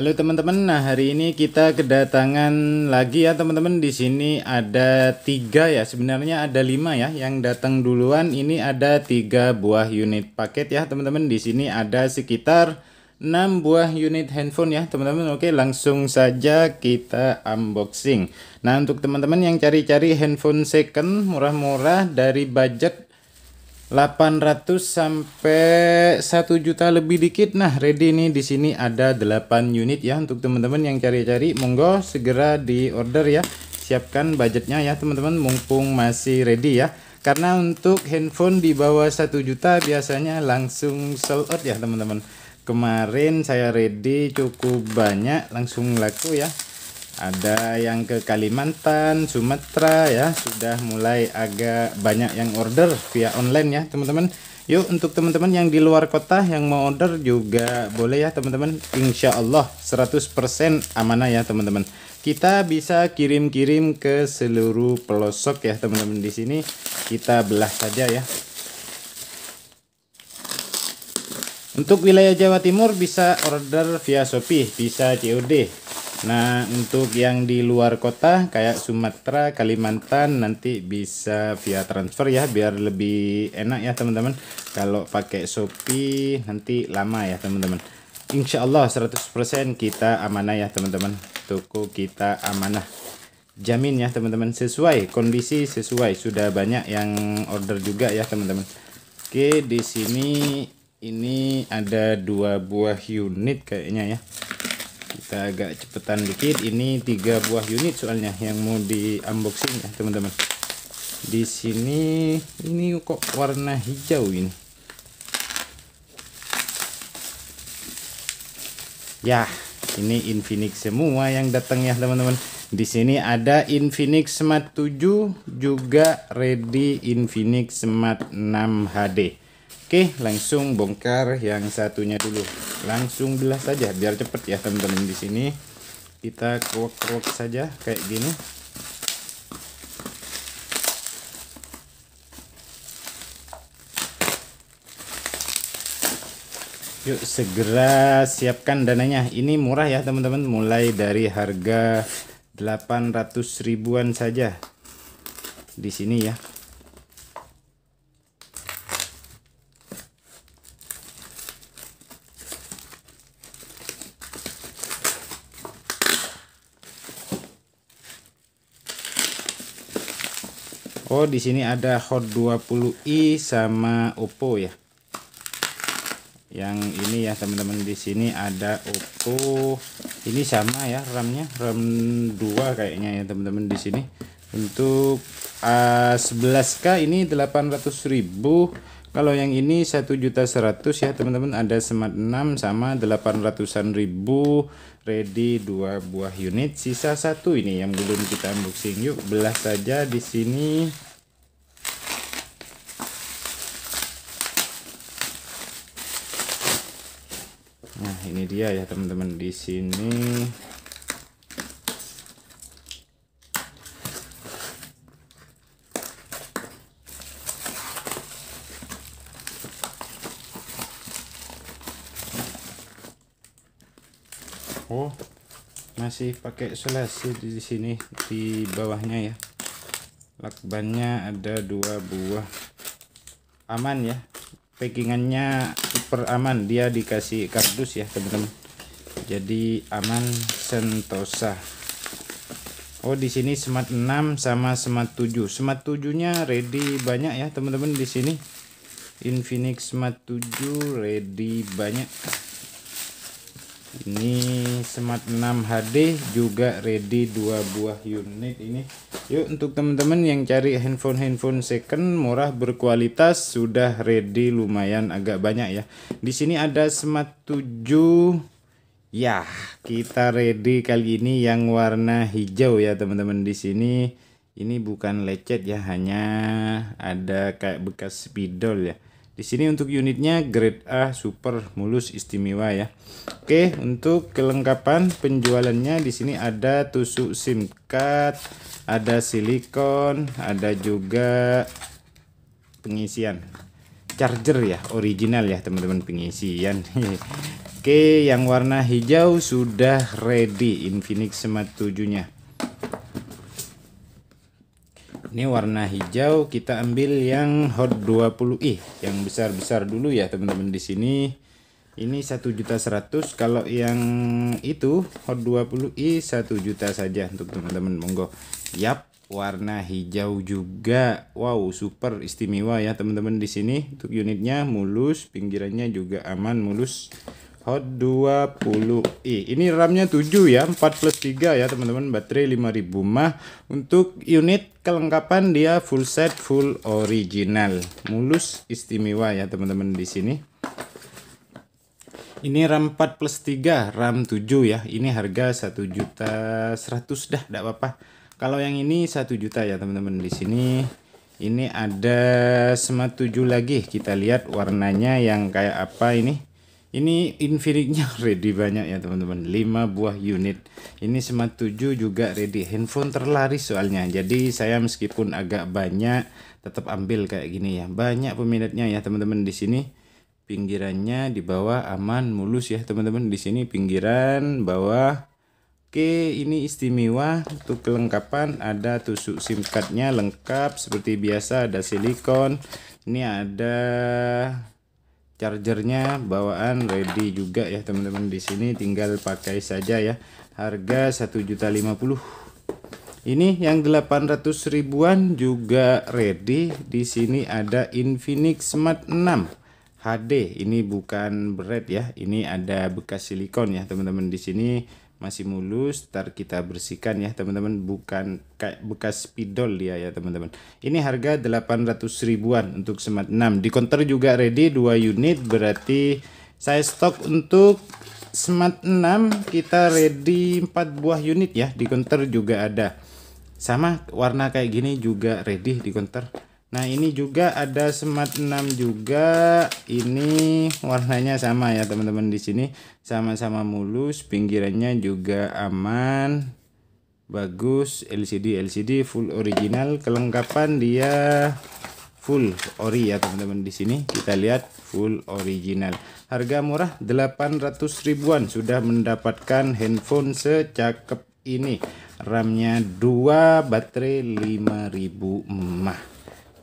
Halo teman-teman, nah hari ini kita kedatangan lagi ya teman-teman di sini ada tiga ya sebenarnya ada lima ya yang datang duluan ini ada tiga buah unit paket ya teman-teman di sini ada sekitar enam buah unit handphone ya teman-teman oke langsung saja kita unboxing nah untuk teman-teman yang cari-cari handphone second murah-murah dari budget 800 sampai 1 juta lebih dikit. Nah, ready nih di sini ada 8 unit ya untuk teman-teman yang cari-cari. Monggo segera di order ya. Siapkan budgetnya ya teman-teman mumpung masih ready ya. Karena untuk handphone di bawah 1 juta biasanya langsung sold out ya teman-teman. Kemarin saya ready cukup banyak langsung laku ya ada yang ke Kalimantan, Sumatera ya, sudah mulai agak banyak yang order via online ya, teman-teman. Yuk untuk teman-teman yang di luar kota yang mau order juga boleh ya, teman-teman. Insya Allah 100% amanah ya, teman-teman. Kita bisa kirim-kirim ke seluruh pelosok ya, teman-teman. Di sini kita belah saja ya. Untuk wilayah Jawa Timur bisa order via Shopee, bisa COD. Nah, untuk yang di luar kota kayak Sumatera, Kalimantan nanti bisa via transfer ya biar lebih enak ya teman-teman. Kalau pakai Shopee nanti lama ya teman-teman. Insya Allah 100% kita amanah ya teman-teman. Toko kita amanah. Jamin ya teman-teman sesuai kondisi sesuai sudah banyak yang order juga ya teman-teman. Oke, di sini ini ada dua buah unit kayaknya ya kita agak cepetan dikit ini tiga buah unit soalnya yang mau di unboxing ya teman-teman di sini ini kok warna hijau ini ya ini Infinix semua yang datang ya teman-teman di sini ada Infinix Smart 7 juga ready Infinix Smart 6 HD Oke, langsung bongkar yang satunya dulu. Langsung belah saja biar cepet ya teman-teman di sini. Kita kerok-kerok saja kayak gini. Yuk segera siapkan dananya. Ini murah ya teman-teman, mulai dari harga 800 ribuan saja. Di sini ya. Oh, di sini ada Hot 20i sama Oppo ya. Yang ini ya teman-teman di sini ada Oppo. Ini sama ya RAM-nya, RAM 2 kayaknya ya teman-teman di sini. Untuk A11K ah, ini 800.000. Kalau yang ini 1.100 ya teman-teman ada Smart 6 sama 800-an ribu ready 2 buah unit sisa satu ini yang belum kita unboxing yuk belah saja di sini dia ya teman-teman di sini Oh masih pakai selasi di sini di bawahnya ya lakbannya ada dua buah aman ya packingannya super aman dia dikasih kardus ya teman-teman jadi aman sentosa Oh di sini smart 6 sama smart 7 smart 7 nya ready banyak ya teman-teman di sini Infinix smart 7 ready banyak ini smart 6 HD juga ready dua buah unit ini yuk untuk teman-teman yang cari handphone-handphone second murah berkualitas sudah ready lumayan agak banyak ya di sini ada smart 7 ya kita ready kali ini yang warna hijau ya teman-teman di sini ini bukan lecet ya hanya ada kayak bekas spidol ya di sini untuk unitnya grade A super mulus istimewa ya. Oke, untuk kelengkapan penjualannya di sini ada tusuk SIM card, ada silikon, ada juga pengisian charger ya, original ya teman-teman pengisian. Oke, yang warna hijau sudah ready Infinix Smart 7-nya ini warna hijau kita ambil yang hot 20i yang besar-besar dulu ya teman-teman di sini ini satu juta seratus kalau yang itu hot 20i satu juta saja untuk teman-teman monggo yap warna hijau juga wow super istimewa ya teman-teman di sini untuk unitnya mulus pinggirannya juga aman mulus Hot 20i. Ini RAM-nya 7 ya, 4 plus 3 ya teman-teman, baterai 5000 mah. Untuk unit kelengkapan dia full set, full original. Mulus istimewa ya teman-teman di sini. Ini RAM 4 plus 3, RAM 7 ya. Ini harga 1 juta 100 dah, enggak apa-apa. Kalau yang ini 1 juta ya teman-teman di sini. Ini ada Smart 7 lagi. Kita lihat warnanya yang kayak apa ini ini infiriknya ready banyak ya teman-teman 5 buah unit Ini Smart 7 juga ready Handphone terlaris soalnya Jadi saya meskipun agak banyak Tetap ambil kayak gini ya Banyak peminatnya ya teman-teman di sini Pinggirannya di bawah aman mulus ya teman-teman di sini pinggiran bawah Oke ini istimewa Untuk kelengkapan ada tusuk SIM cardnya lengkap Seperti biasa ada silikon Ini ada chargernya bawaan ready juga ya teman-teman di sini tinggal pakai saja ya harga 1.050 ini yang 800 ribuan juga ready di sini ada Infinix Smart 6 HD ini bukan berat ya ini ada bekas silikon ya teman-teman di sini masih mulus ntar kita bersihkan ya teman-teman bukan kayak bekas spidol dia ya teman-teman ini harga 800 ribuan untuk semat 6 di konter juga ready 2 unit berarti saya stok untuk smart 6 kita ready 4 buah unit ya di konter juga ada sama warna kayak gini juga ready di konter. Nah ini juga ada smart 6 juga ini warnanya sama ya teman-teman di sini sama-sama mulus pinggirannya juga aman bagus LCD LCD full original kelengkapan dia full ori ya teman-teman di sini kita lihat full original harga murah 800 ribuan sudah mendapatkan handphone secakep ini RAM-nya 2 baterai 5000 mAh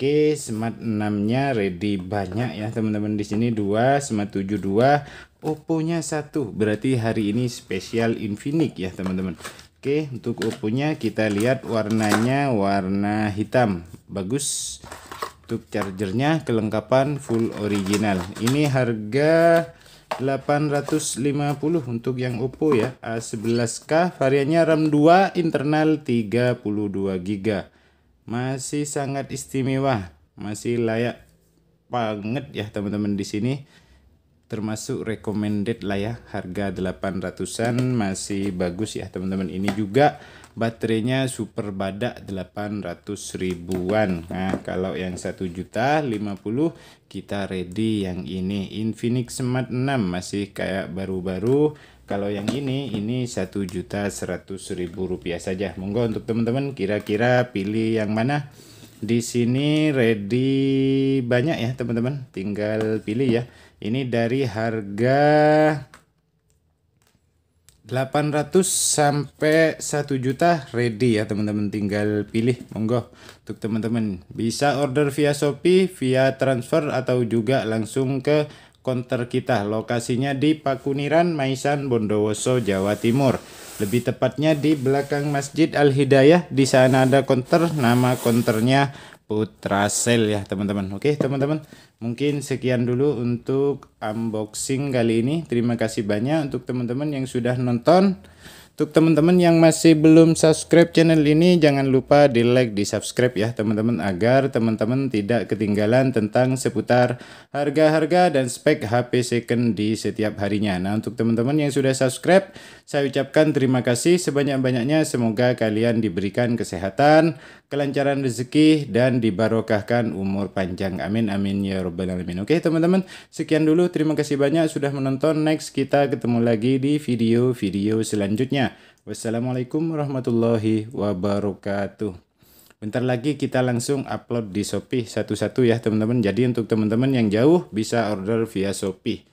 Oke, smart 6-nya ready banyak ya teman-teman di sini 2, smart 7 2, Oppo-nya 1. Berarti hari ini spesial Infinix ya teman-teman. Oke, untuk Oppo-nya kita lihat warnanya warna hitam. Bagus. Untuk chargernya kelengkapan full original. Ini harga 850 untuk yang Oppo ya. A11K variannya RAM 2 internal 32 GB masih sangat istimewa, masih layak banget ya teman-teman di sini. Termasuk recommended lah ya, harga 800-an masih bagus ya teman-teman. Ini juga baterainya super badak 800 ribuan. Nah, kalau yang 1 juta 50 kita ready yang ini Infinix Smart 6 masih kayak baru-baru kalau yang ini ini satu juta seratus ribu rupiah saja monggo untuk teman-teman kira-kira pilih yang mana di sini ready banyak ya teman-teman tinggal pilih ya ini dari harga 800 sampai 1 juta ready ya teman-teman tinggal pilih monggo untuk teman-teman bisa order via Shopee via transfer atau juga langsung ke konter kita. Lokasinya di Pakuniran, Maisan, Bondowoso, Jawa Timur. Lebih tepatnya di belakang Masjid Al-Hidayah. Di sana ada konter, nama konternya Putra Sel ya teman-teman. Oke teman-teman, mungkin sekian dulu untuk unboxing kali ini. Terima kasih banyak untuk teman-teman yang sudah nonton. Untuk teman-teman yang masih belum subscribe channel ini, jangan lupa di like, di subscribe ya teman-teman agar teman-teman tidak ketinggalan tentang seputar harga-harga dan spek HP second di setiap harinya. Nah untuk teman-teman yang sudah subscribe, saya ucapkan terima kasih sebanyak-banyaknya. Semoga kalian diberikan kesehatan, kelancaran rezeki, dan dibarokahkan umur panjang. Amin, amin ya robbal alamin. Oke teman-teman, sekian dulu. Terima kasih banyak sudah menonton. Next kita ketemu lagi di video-video selanjutnya. Wassalamualaikum warahmatullahi wabarakatuh. Bentar lagi kita langsung upload di Shopee satu-satu ya teman-teman. Jadi untuk teman-teman yang jauh bisa order via Shopee.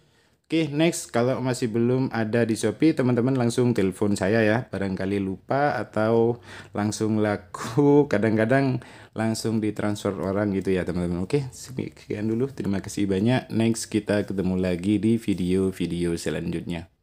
Oke, next kalau masih belum ada di Shopee, teman-teman langsung telepon saya ya. Barangkali lupa atau langsung laku, kadang-kadang langsung ditransfer orang gitu ya, teman-teman. Oke, sekian dulu. Terima kasih banyak. Next kita ketemu lagi di video-video selanjutnya.